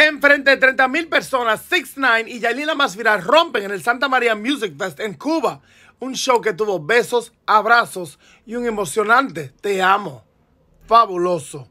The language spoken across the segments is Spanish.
Enfrente de 30 mil personas, 6 ix 9 y Yalina Masvira rompen en el Santa María Music Fest en Cuba. Un show que tuvo besos, abrazos y un emocionante te amo. Fabuloso.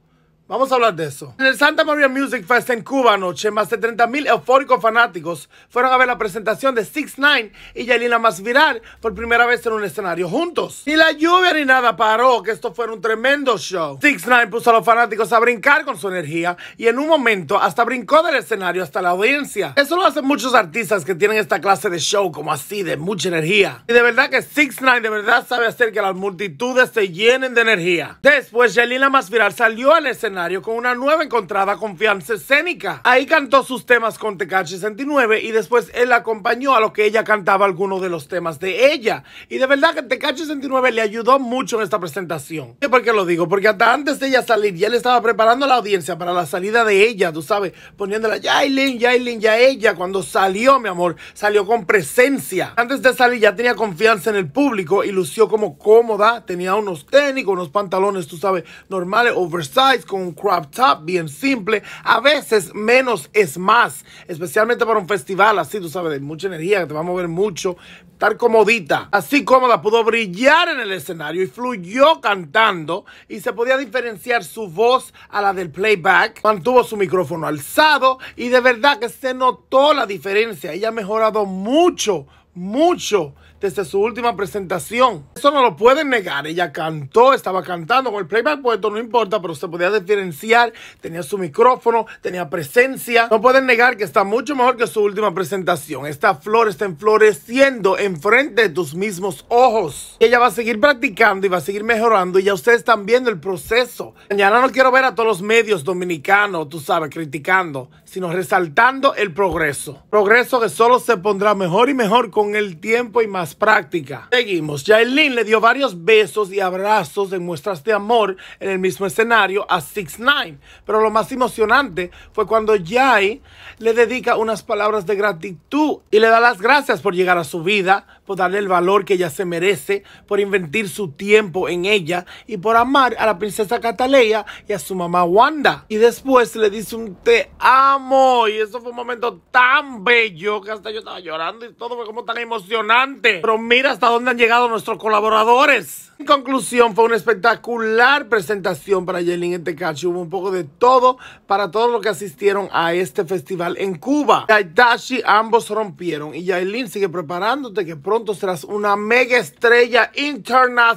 Vamos a hablar de eso. En el Santa Maria Music Fest en Cuba anoche, más de 30.000 eufóricos fanáticos fueron a ver la presentación de 6 9 y Yalina Más Viral por primera vez en un escenario juntos. Ni la lluvia ni nada paró, que esto fue un tremendo show. 6 9 puso a los fanáticos a brincar con su energía y en un momento hasta brincó del escenario hasta la audiencia. Eso lo hacen muchos artistas que tienen esta clase de show como así, de mucha energía. Y de verdad que 6 9 de verdad sabe hacer que las multitudes se llenen de energía. Después, Yalina Más Viral salió al escenario con una nueva encontrada confianza escénica. Ahí cantó sus temas con Tecache 69 y después él acompañó a lo que ella cantaba algunos de los temas de ella. Y de verdad que Tecache 69 le ayudó mucho en esta presentación. ¿Y por qué lo digo? Porque hasta antes de ella salir, ya le estaba preparando a la audiencia para la salida de ella, tú sabes, poniéndola Yailin, Yailin, ya ella. Cuando salió, mi amor, salió con presencia. Antes de salir ya tenía confianza en el público y lució como cómoda. Tenía unos tenis, unos pantalones, tú sabes, normales, oversized, con un crop top bien simple. A veces menos es más, especialmente para un festival así, tú sabes, de mucha energía, que te va a mover mucho, estar comodita. Así cómoda pudo brillar en el escenario y fluyó cantando y se podía diferenciar su voz a la del playback. Mantuvo su micrófono alzado y de verdad que se notó la diferencia. Ella ha mejorado mucho, mucho desde su última presentación. Eso no lo pueden negar. Ella cantó, estaba cantando con el playback puesto, no importa, pero se podía diferenciar, tenía su micrófono, tenía presencia. No pueden negar que está mucho mejor que su última presentación. Esta flor está enfloreciendo enfrente de tus mismos ojos. Ella va a seguir practicando y va a seguir mejorando y ya ustedes están viendo el proceso. Mañana no quiero ver a todos los medios dominicanos, tú sabes, criticando, sino resaltando el progreso. Progreso que solo se pondrá mejor y mejor con el tiempo y más práctica. Seguimos. Yaelin le dio varios besos y abrazos de muestras de amor en el mismo escenario a 6 9 pero lo más emocionante fue cuando Jai le dedica unas palabras de gratitud y le da las gracias por llegar a su vida, por darle el valor que ella se merece, por invertir su tiempo en ella y por amar a la princesa Cataleya y a su mamá Wanda. Y después le dice un te amo y eso fue un momento tan bello que hasta yo estaba llorando y todo fue como tan emocionante pero mira hasta dónde han llegado nuestros colaboradores. En conclusión, fue una espectacular presentación para Yelin caso Hubo un poco de todo para todos los que asistieron a este festival en Cuba. Yaitashi ambos rompieron y Yailin sigue preparándote que pronto serás una mega estrella internacional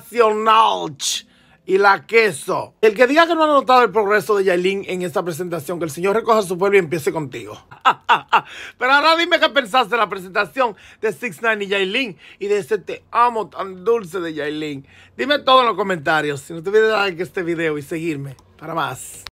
y la queso. El que diga que no ha notado el progreso de Yailin en esta presentación, que el Señor recoja su pueblo y empiece contigo. Pero ahora dime qué pensaste de la presentación de 6 y Yailin y de ese te amo tan dulce de Yailin. Dime todo en los comentarios. Si no te olvides de a este video y seguirme para más.